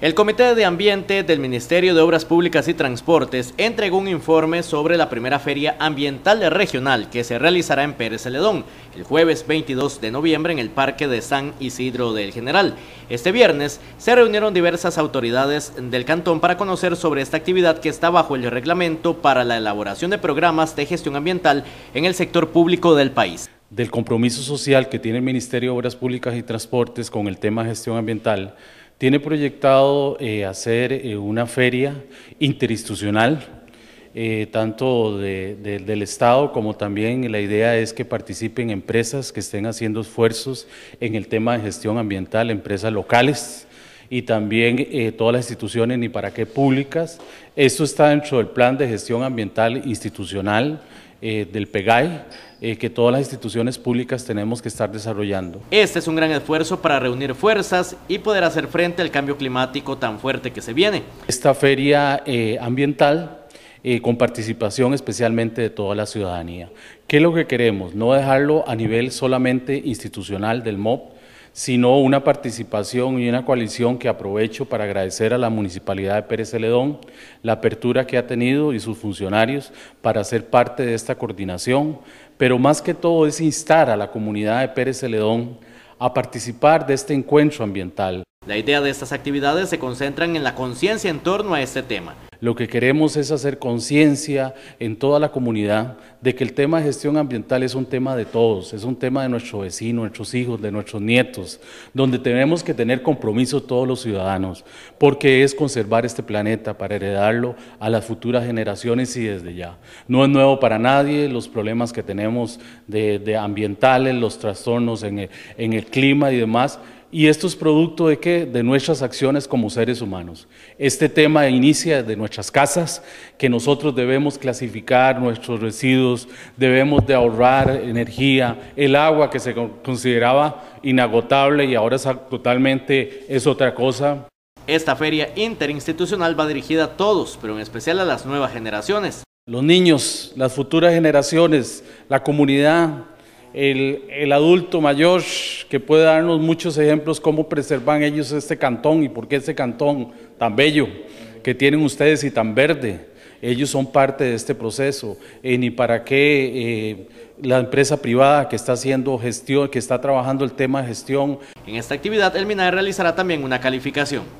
El Comité de Ambiente del Ministerio de Obras Públicas y Transportes entregó un informe sobre la primera feria ambiental regional que se realizará en Pérez Celedón el jueves 22 de noviembre en el Parque de San Isidro del General. Este viernes se reunieron diversas autoridades del cantón para conocer sobre esta actividad que está bajo el reglamento para la elaboración de programas de gestión ambiental en el sector público del país. Del compromiso social que tiene el Ministerio de Obras Públicas y Transportes con el tema gestión ambiental, tiene proyectado eh, hacer eh, una feria interinstitucional, eh, tanto del Estado como también la idea es que participen empresas que estén haciendo esfuerzos en el tema de gestión ambiental, empresas locales y también todas las instituciones ni para qué públicas. Esto está dentro del plan de gestión ambiental institucional del PEGAI eh, que todas las instituciones públicas tenemos que estar desarrollando. Este es un gran esfuerzo para reunir fuerzas y poder hacer frente al cambio climático tan fuerte que se viene. Esta feria eh, ambiental eh, con participación especialmente de toda la ciudadanía. ¿Qué es lo que queremos? No dejarlo a nivel solamente institucional del MOP, sino una participación y una coalición que aprovecho para agradecer a la Municipalidad de Pérez Celedón la apertura que ha tenido y sus funcionarios para ser parte de esta coordinación, pero más que todo es instar a la comunidad de Pérez Celedón a participar de este encuentro ambiental. La idea de estas actividades se concentran en la conciencia en torno a este tema. Lo que queremos es hacer conciencia en toda la comunidad de que el tema de gestión ambiental es un tema de todos, es un tema de nuestro vecino nuestros hijos, de nuestros nietos, donde tenemos que tener compromiso todos los ciudadanos, porque es conservar este planeta para heredarlo a las futuras generaciones y desde ya. No es nuevo para nadie los problemas que tenemos de, ambientales, los trastornos en el clima y demás, y esto es producto de qué? De nuestras acciones como seres humanos. Este tema inicia de nuestras casas, que nosotros debemos clasificar nuestros residuos, debemos de ahorrar energía, el agua que se consideraba inagotable y ahora es totalmente es otra cosa. Esta feria interinstitucional va dirigida a todos, pero en especial a las nuevas generaciones. Los niños, las futuras generaciones, la comunidad, el, adulto mayor que puede darnos muchos ejemplos cómo preservan ellos este cantón y por qué este cantón tan bello que tienen ustedes y tan verde. Ellos son parte de este proceso. y eh, ni para qué eh, la empresa privada que está haciendo gestión, que está trabajando el tema de gestión. En esta actividad, el MINAE realizará también una calificación.